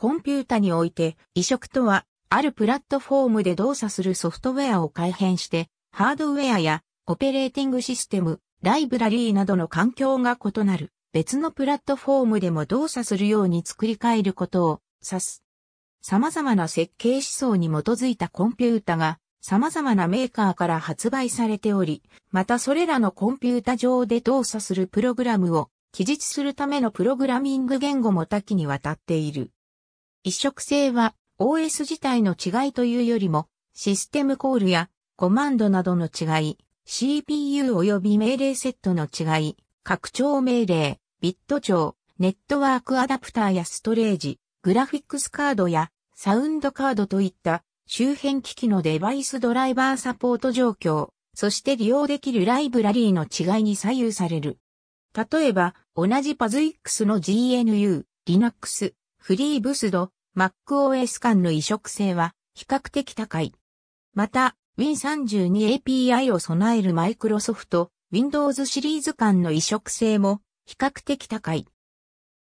コンピュータにおいて移植とは、あるプラットフォームで動作するソフトウェアを改変して、ハードウェアやオペレーティングシステム、ライブラリーなどの環境が異なる、別のプラットフォームでも動作するように作り変えることを指す。様々な設計思想に基づいたコンピュータが様々なメーカーから発売されており、またそれらのコンピュータ上で動作するプログラムを記述するためのプログラミング言語も多岐にわたっている。一植性は OS 自体の違いというよりも、システムコールやコマンドなどの違い、CPU 及び命令セットの違い、拡張命令、ビット帳、ネットワークアダプターやストレージ、グラフィックスカードやサウンドカードといった周辺機器のデバイスドライバーサポート状況、そして利用できるライブラリーの違いに左右される。例えば、同じ p a ック x の GNU、Linux、フリーブスド、MacOS 間の移植性は比較的高い。また、Win32API を備えるマイクロソフト、Windows シリーズ間の移植性も比較的高い。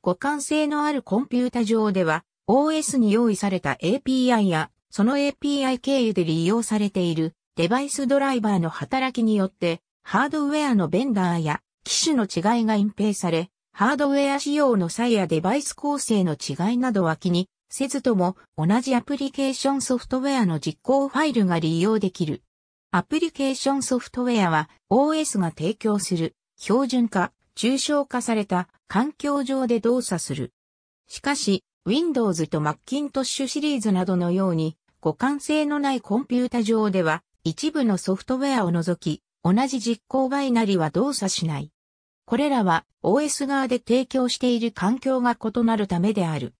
互換性のあるコンピュータ上では、OS に用意された API や、その API 経由で利用されているデバイスドライバーの働きによって、ハードウェアのベンダーや機種の違いが隠蔽され、ハードウェア仕様の際やデバイス構成の違いなどは気にせずとも同じアプリケーションソフトウェアの実行ファイルが利用できる。アプリケーションソフトウェアは OS が提供する標準化、抽象化された環境上で動作する。しかし Windows と Macintosh シリーズなどのように互換性のないコンピュータ上では一部のソフトウェアを除き同じ実行バイナリは動作しない。これらは OS 側で提供している環境が異なるためである。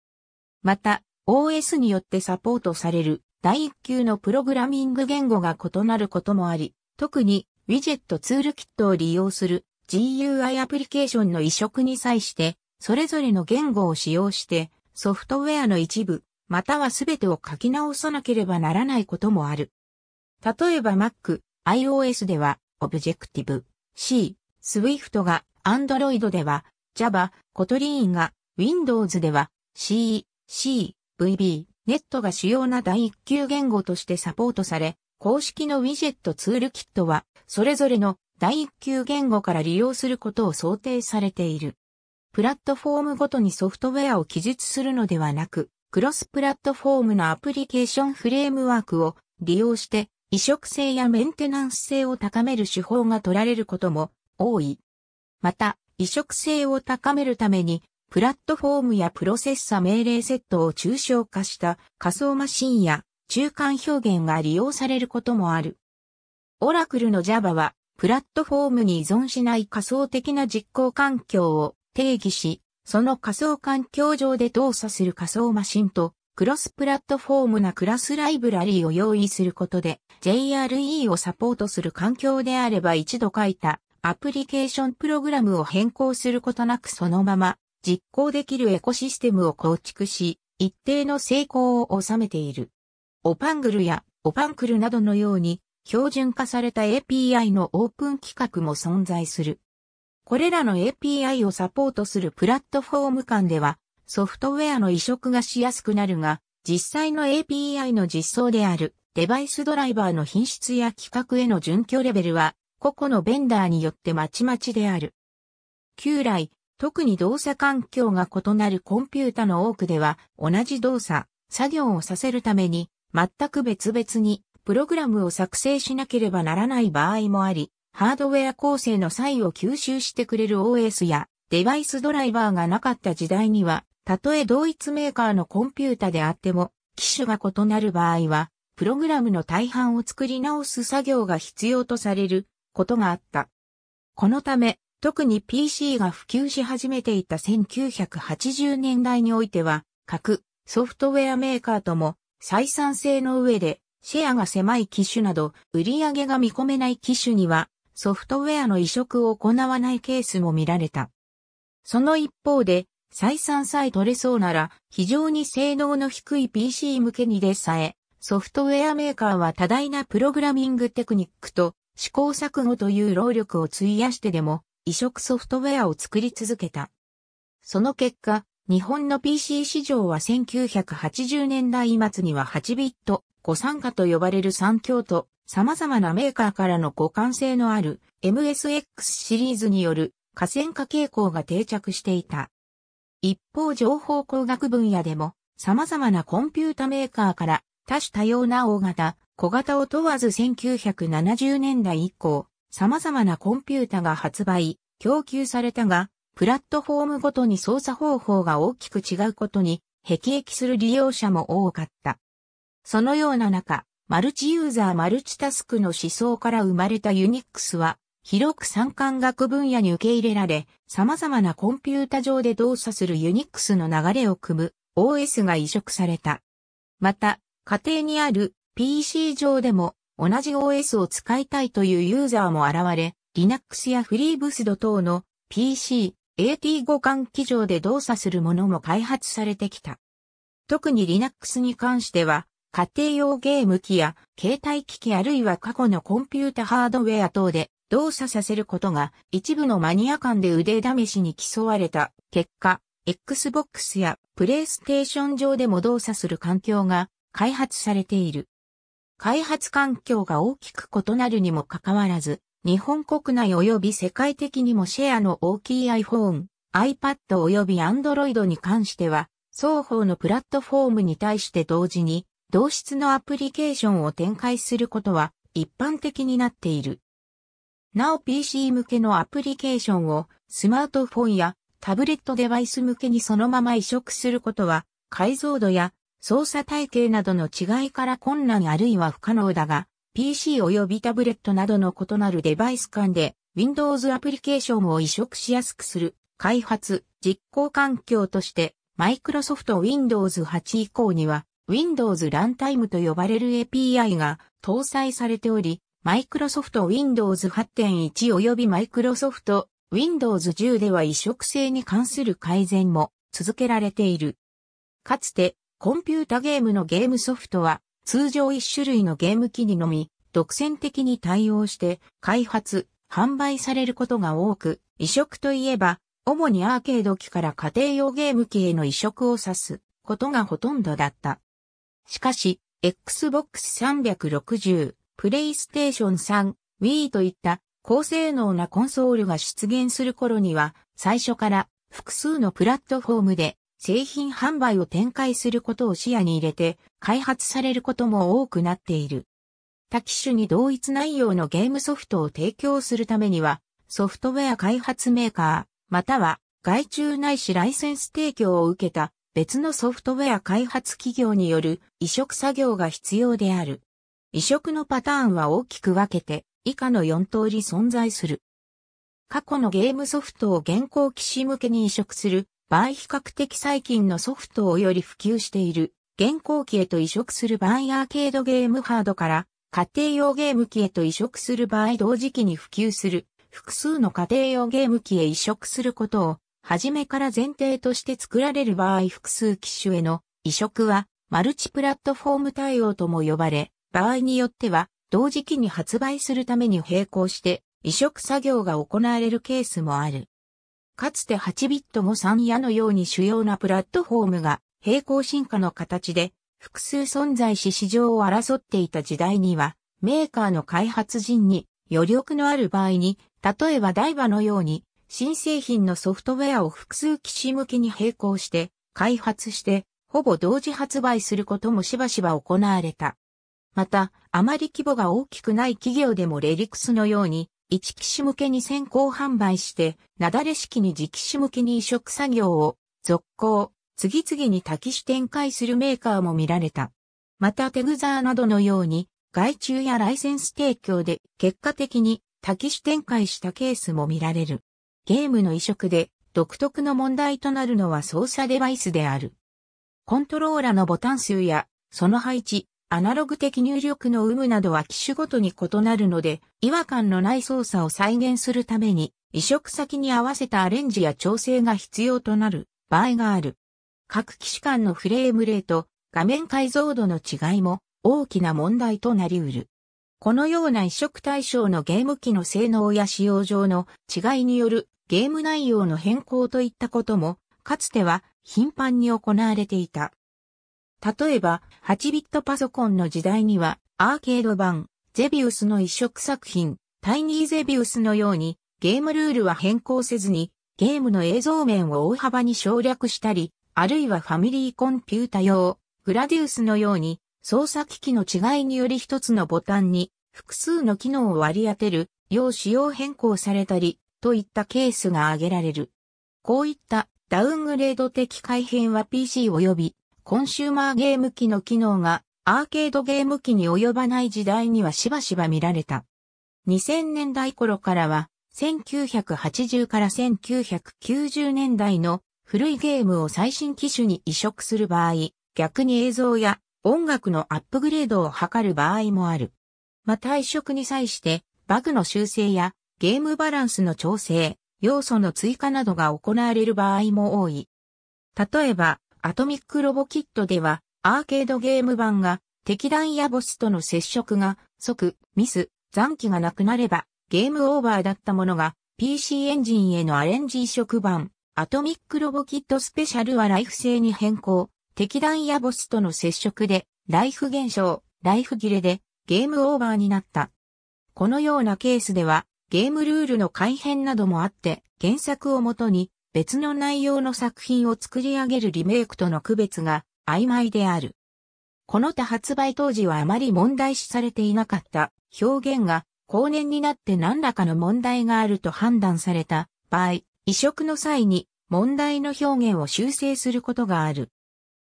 また、OS によってサポートされる第1級のプログラミング言語が異なることもあり、特にウィジェットツールキットを利用する GUI アプリケーションの移植に際して、それぞれの言語を使用してソフトウェアの一部、または全てを書き直さなければならないこともある。例えば Mac、iOS では Objective、C、Swift が Android では Java、コトリーンが、Windows では C、C、VB、ネットが主要な第一級言語としてサポートされ、公式のウィジェットツールキットは、それぞれの第一級言語から利用することを想定されている。プラットフォームごとにソフトウェアを記述するのではなく、クロスプラットフォームのアプリケーションフレームワークを利用して移植性やメンテナンス性を高める手法が取られることも多い。また、移植性を高めるために、プラットフォームやプロセッサ命令セットを抽象化した仮想マシンや中間表現が利用されることもある。オラクルの Java は、プラットフォームに依存しない仮想的な実行環境を定義し、その仮想環境上で動作する仮想マシンと、クロスプラットフォームなクラスライブラリーを用意することで、JRE をサポートする環境であれば一度書いたアプリケーションプログラムを変更することなくそのまま実行できるエコシステムを構築し、一定の成功を収めている。オパングルやオパンクルなどのように標準化された API のオープン規格も存在する。これらの API をサポートするプラットフォーム間ではソフトウェアの移植がしやすくなるが、実際の API の実装であるデバイスドライバーの品質や規格への準拠レベルは個々のベンダーによってまちまちである。旧来、特に動作環境が異なるコンピュータの多くでは、同じ動作、作業をさせるために、全く別々に、プログラムを作成しなければならない場合もあり、ハードウェア構成の際を吸収してくれる OS やデバイスドライバーがなかった時代には、たとえ同一メーカーのコンピュータであっても、機種が異なる場合は、プログラムの大半を作り直す作業が必要とされることがあった。このため、特に PC が普及し始めていた1980年代においては、各ソフトウェアメーカーとも採算性の上でシェアが狭い機種など売り上げが見込めない機種にはソフトウェアの移植を行わないケースも見られた。その一方で採算さえ取れそうなら非常に性能の低い PC 向けにでさえソフトウェアメーカーは多大なプログラミングテクニックと試行錯誤という労力を費やしてでも移植ソフトウェアを作り続けた。その結果、日本の PC 市場は1980年代末には8ビット、誤参加と呼ばれる3強と様々なメーカーからの互換性のある MSX シリーズによる河川化傾向が定着していた。一方情報工学分野でも様々なコンピュータメーカーから多種多様な大型小型を問わず1970年代以降、様々なコンピュータが発売、供給されたが、プラットフォームごとに操作方法が大きく違うことに、辟易する利用者も多かった。そのような中、マルチユーザーマルチタスクの思想から生まれたユニックスは、広く産官学分野に受け入れられ、様々なコンピュータ上で動作するユニックスの流れを組む OS が移植された。また、家庭にある PC 上でも同じ OS を使いたいというユーザーも現れ、Linux や FreeBSD 等の PC、AT 互換機上で動作するものも開発されてきた。特に Linux に関しては、家庭用ゲーム機や携帯機器あるいは過去のコンピュータハードウェア等で動作させることが一部のマニア間で腕試しに競われた結果、Xbox や PlayStation 上でも動作する環境が開発されている。開発環境が大きく異なるにもかかわらず、日本国内及び世界的にもシェアの大きい iPhone、iPad 及び Android に関しては、双方のプラットフォームに対して同時に、同質のアプリケーションを展開することは一般的になっている。なお PC 向けのアプリケーションをスマートフォンやタブレットデバイス向けにそのまま移植することは解像度や操作体系などの違いから困難あるいは不可能だが、PC 及びタブレットなどの異なるデバイス間で Windows アプリケーションを移植しやすくする開発、実行環境として Microsoft Windows 8以降には Windows Runtime と呼ばれる API が搭載されており、Microsoft Windows 8.1及び Microsoft Windows 10では移植性に関する改善も続けられている。かつてコンピュータゲームのゲームソフトは、通常一種類のゲーム機にのみ、独占的に対応して、開発、販売されることが多く、移植といえば、主にアーケード機から家庭用ゲーム機への移植を指すことがほとんどだった。しかし、Xbox 360、PlayStation 3、Wii といった高性能なコンソールが出現する頃には、最初から複数のプラットフォームで製品販売を展開することを視野に入れて開発されることも多くなっている。多機種に同一内容のゲームソフトを提供するためには、ソフトウェア開発メーカー、または外注ないしライセンス提供を受けた別のソフトウェア開発企業による移植作業が必要である。移植のパターンは大きく分けて以下の4通り存在する。過去のゲームソフトを現行機種向けに移植する場合比較的最近のソフトをより普及している現行機へと移植するーンアーケードゲームハードから家庭用ゲーム機へと移植する場合同時期に普及する複数の家庭用ゲーム機へ移植することを初めから前提として作られる場合複数機種への移植はマルチプラットフォーム対応とも呼ばれ、場合によっては同時期に発売するために並行して移植作業が行われるケースもある。かつて8ビットも3夜のように主要なプラットフォームが平行進化の形で複数存在し市場を争っていた時代には、メーカーの開発陣に余力のある場合に、例えばダイバのように新製品のソフトウェアを複数機種向きに並行して開発してほぼ同時発売することもしばしば行われた。また、あまり規模が大きくない企業でもレリクスのように一機種向けに先行販売して、なだれ式に次機種向けに移植作業を、続行、次々に多機種展開するメーカーも見られた。またテグザーなどのように、外注やライセンス提供で結果的に多機種展開したケースも見られる。ゲームの移植で独特の問題となるのは操作デバイスである。コントローラのボタン数やその配置、アナログ的入力の有無などは機種ごとに異なるので、違和感のない操作を再現するために、移植先に合わせたアレンジや調整が必要となる場合がある。各機種間のフレームレート、画面解像度の違いも大きな問題となり得る。このような移植対象のゲーム機の性能や使用上の違いによるゲーム内容の変更といったことも、かつては頻繁に行われていた。例えば、8ビットパソコンの時代には、アーケード版、ゼビウスの一色作品、タイニーゼビウスのように、ゲームルールは変更せずに、ゲームの映像面を大幅に省略したり、あるいはファミリーコンピュータ用、グラディウスのように、操作機器の違いにより一つのボタンに、複数の機能を割り当てる、要仕様変更されたり、といったケースが挙げられる。こういったダウングレード的改変は PC 及びコンシューマーゲーム機の機能がアーケードゲーム機に及ばない時代にはしばしば見られた。2000年代頃からは、1980から1990年代の古いゲームを最新機種に移植する場合、逆に映像や音楽のアップグレードを図る場合もある。また移植に際してバグの修正やゲームバランスの調整、要素の追加などが行われる場合も多い。例えば、アトミックロボキットでは、アーケードゲーム版が、敵弾やボスとの接触が、即、ミス、残機がなくなれば、ゲームオーバーだったものが、PC エンジンへのアレンジ移植版、アトミックロボキットスペシャルはライフ制に変更、敵弾やボスとの接触で、ライフ減少、ライフ切れで、ゲームオーバーになった。このようなケースでは、ゲームルールの改変などもあって、原作をもとに、別の内容の作品を作り上げるリメイクとの区別が曖昧である。この他発売当時はあまり問題視されていなかった表現が後年になって何らかの問題があると判断された場合、移植の際に問題の表現を修正することがある。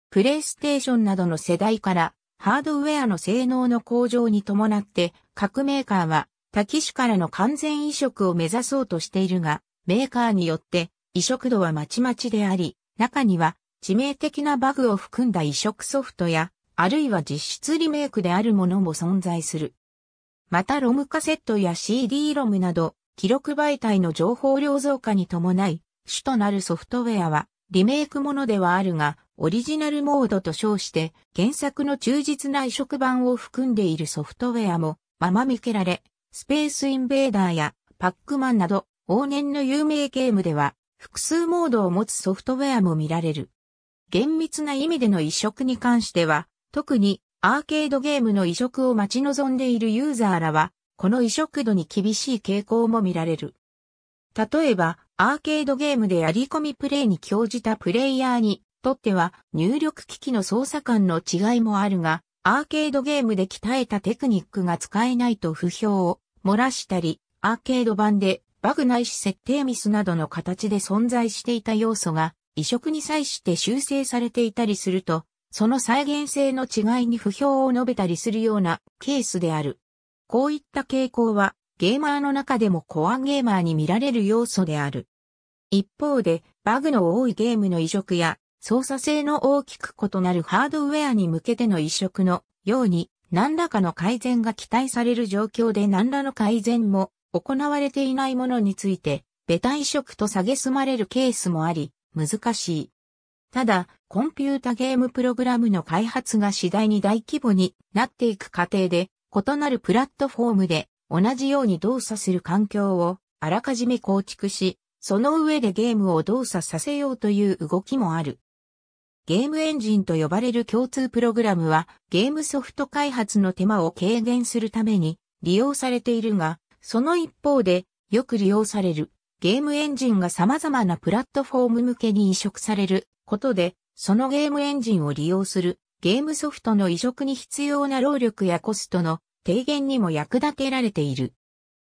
プレイステーションなどの世代からハードウェアの性能の向上に伴って各メーカーは多機種からの完全移植を目指そうとしているが、メーカーによって移植度はまちまちであり、中には致命的なバグを含んだ移植ソフトや、あるいは実質リメイクであるものも存在する。またロムカセットや CD ロムなど、記録媒体の情報量増加に伴い、主となるソフトウェアは、リメイクものではあるが、オリジナルモードと称して、原作の忠実な移植版を含んでいるソフトウェアも、まま見けられ、スペースインベーダーやパックマンなど、往年の有名ゲームでは、複数モードを持つソフトウェアも見られる。厳密な意味での移植に関しては、特にアーケードゲームの移植を待ち望んでいるユーザーらは、この移植度に厳しい傾向も見られる。例えば、アーケードゲームでやり込みプレイに興じたプレイヤーにとっては入力機器の操作感の違いもあるが、アーケードゲームで鍛えたテクニックが使えないと不評を漏らしたり、アーケード版でバグないし設定ミスなどの形で存在していた要素が移植に際して修正されていたりすると、その再現性の違いに不評を述べたりするようなケースである。こういった傾向はゲーマーの中でもコアゲーマーに見られる要素である。一方で、バグの多いゲームの移植や操作性の大きく異なるハードウェアに向けての移植のように何らかの改善が期待される状況で何らの改善も行われていないものについて、ベタ移植と蔑まれるケースもあり、難しい。ただ、コンピュータゲームプログラムの開発が次第に大規模になっていく過程で、異なるプラットフォームで同じように動作する環境をあらかじめ構築し、その上でゲームを動作させようという動きもある。ゲームエンジンと呼ばれる共通プログラムはゲームソフト開発の手間を軽減するために利用されているが、その一方で、よく利用されるゲームエンジンが様々なプラットフォーム向けに移植されることで、そのゲームエンジンを利用するゲームソフトの移植に必要な労力やコストの低減にも役立てられている。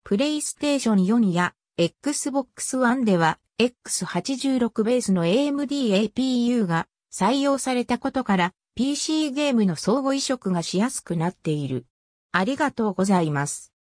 プレイステーション4や Xbox One では X86 ベースの AMD APU が採用されたことから PC ゲームの相互移植がしやすくなっている。ありがとうございます。